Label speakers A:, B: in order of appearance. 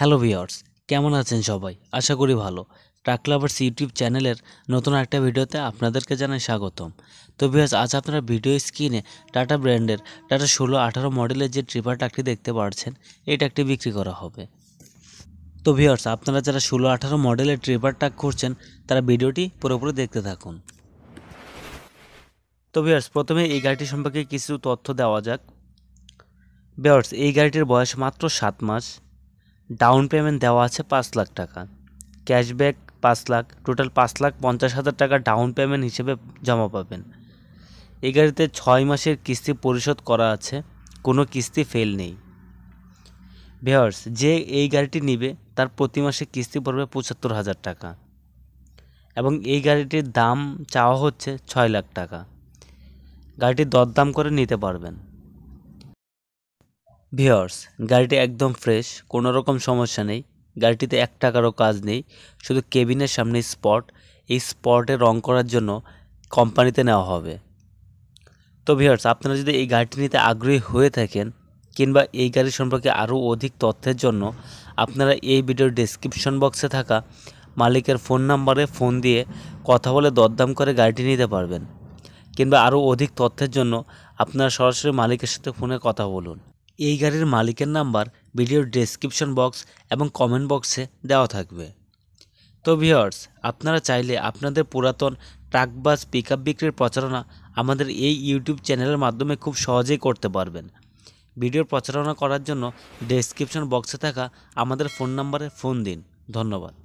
A: hello viewers কেমন আছেন সবাই আশা করি ভালো ট্রাক লাভার্স ইউটিউব চ্যানেলের নতুন একটা ভিডিওতে আপনাদেরকে জানাই স্বাগতম তো ভিওর্স আজ আপনারা ভিডিও স্ক্রিনে টাটা ব্র্যান্ডের টাটা ষোলো আঠারো মডেলের যে ট্রিপার ট্রাকটি দেখতে পাচ্ছেন এই ট্রাকটি বিক্রি করা হবে তো ভিওর্স আপনারা যারা ষোলো আঠারো মডেলের ট্রিপার ট্রাক করছেন তারা ভিডিওটি পুরোপুরি দেখতে থাকুন তো ভিওর্স প্রথমে এই গাড়িটি সম্পর্কে কিছু তথ্য দেওয়া যাক ভিওর্স এই গাড়িটির বয়স মাত্র সাত মাস ডাউন পেমেন্ট দেওয়া আছে পাঁচ লাখ টাকা ক্যাশব্যাক পাঁচ লাখ টোটাল পাঁচ লাখ পঞ্চাশ হাজার টাকা ডাউন পেমেন্ট হিসেবে জমা পাবেন এই গাড়িতে ছয় মাসের কিস্তি পরিশোধ করা আছে কোনো কিস্তি ফেল নেই ভেয়ার্স যে এই গাড়িটি নিবে তার প্রতি মাসে কিস্তি পড়বে পঁচাত্তর হাজার টাকা এবং এই গাড়িটির দাম চাওয়া হচ্ছে ছয় লাখ টাকা গাড়িটি দরদাম করে নিতে পারবেন ভিওর্স গাড়িটি একদম ফ্রেশ কোনো রকম সমস্যা নেই গাড়িটিতে এক টাকারও কাজ নেই শুধু কেবিনের সামনে স্পট এই স্পটে রং করার জন্য কোম্পানিতে নেওয়া হবে তো ভিওর্স আপনারা যদি এই গাড়িটি নিতে আগ্রহী হয়ে থাকেন কিংবা এই গাড়ি সম্পর্কে আরও অধিক তথ্যের জন্য আপনারা এই ভিডিওর ডিসক্রিপশন বক্সে থাকা মালিকের ফোন নাম্বারে ফোন দিয়ে কথা বলে দরদাম করে গাড়িটি নিতে পারবেন কিংবা আরও অধিক তথ্যের জন্য আপনারা সরাসরি মালিকের সাথে ফোনে কথা বলুন এই গাড়ির মালিকের নাম্বার ভিডিওর ডেসক্রিপশন বক্স এবং কমেন্ট বক্সে দেওয়া থাকবে তো ভিওর্স আপনারা চাইলে আপনাদের পুরাতন ট্রাক বাস পিক বিক্রির প্রচারণা আমাদের এই ইউটিউব চ্যানেলের মাধ্যমে খুব সহজেই করতে পারবেন ভিডিওর প্রচারণা করার জন্য ডেসক্রিপশন বক্সে থাকা আমাদের ফোন নাম্বারে ফোন দিন ধন্যবাদ